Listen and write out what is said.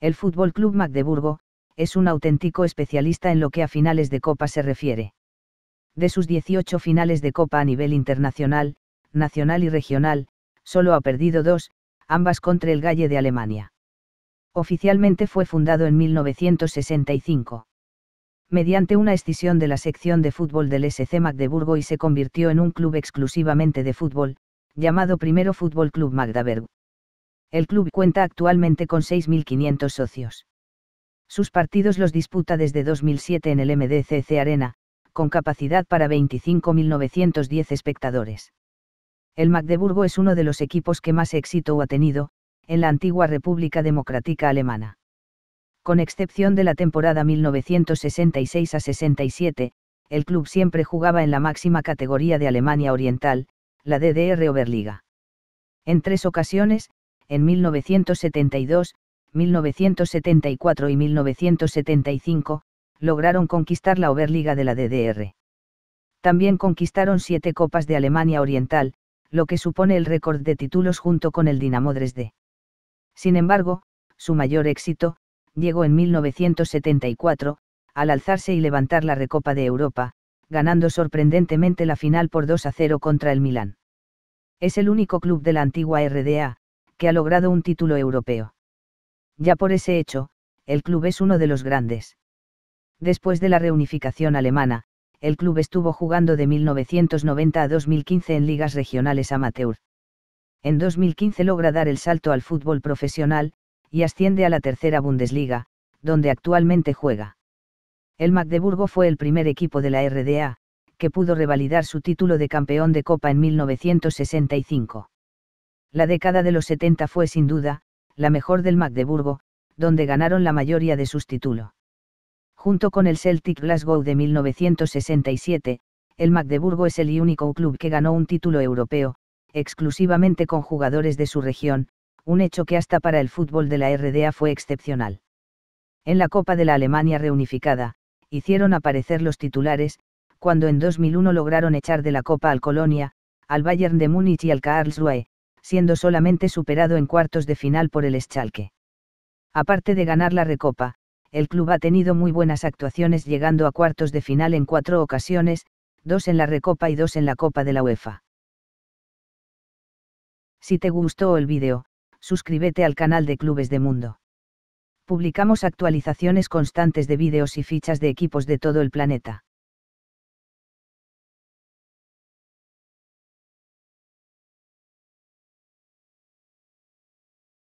El Fútbol Club Magdeburgo, es un auténtico especialista en lo que a finales de Copa se refiere. De sus 18 finales de Copa a nivel internacional, nacional y regional, solo ha perdido dos, ambas contra el Galle de Alemania. Oficialmente fue fundado en 1965. Mediante una escisión de la sección de fútbol del SC Magdeburgo y se convirtió en un club exclusivamente de fútbol, llamado primero Fútbol Club Magdeburg. El club cuenta actualmente con 6.500 socios. Sus partidos los disputa desde 2007 en el MDCC Arena, con capacidad para 25.910 espectadores. El Magdeburgo es uno de los equipos que más éxito ha tenido, en la antigua República Democrática Alemana. Con excepción de la temporada 1966 a 67, el club siempre jugaba en la máxima categoría de Alemania Oriental, la DDR Oberliga. En tres ocasiones, en 1972, 1974 y 1975, lograron conquistar la Oberliga de la DDR. También conquistaron siete Copas de Alemania Oriental, lo que supone el récord de títulos junto con el Dinamo Dresde. Sin embargo, su mayor éxito, llegó en 1974, al alzarse y levantar la Recopa de Europa, ganando sorprendentemente la final por 2 a 0 contra el Milán. Es el único club de la antigua RDA, que ha logrado un título europeo. Ya por ese hecho, el club es uno de los grandes. Después de la reunificación alemana, el club estuvo jugando de 1990 a 2015 en ligas regionales amateur. En 2015 logra dar el salto al fútbol profesional, y asciende a la tercera Bundesliga, donde actualmente juega. El Magdeburgo fue el primer equipo de la RDA, que pudo revalidar su título de campeón de Copa en 1965. La década de los 70 fue sin duda, la mejor del Magdeburgo, donde ganaron la mayoría de sus títulos. Junto con el Celtic Glasgow de 1967, el Magdeburgo es el único club que ganó un título europeo, exclusivamente con jugadores de su región, un hecho que hasta para el fútbol de la RDA fue excepcional. En la Copa de la Alemania reunificada, hicieron aparecer los titulares, cuando en 2001 lograron echar de la Copa al Colonia, al Bayern de Múnich y al Karlsruhe, siendo solamente superado en cuartos de final por el Schalke. Aparte de ganar la Recopa, el club ha tenido muy buenas actuaciones llegando a cuartos de final en cuatro ocasiones, dos en la Recopa y dos en la Copa de la UEFA. Si te gustó el vídeo, suscríbete al canal de Clubes de Mundo. Publicamos actualizaciones constantes de vídeos y fichas de equipos de todo el planeta.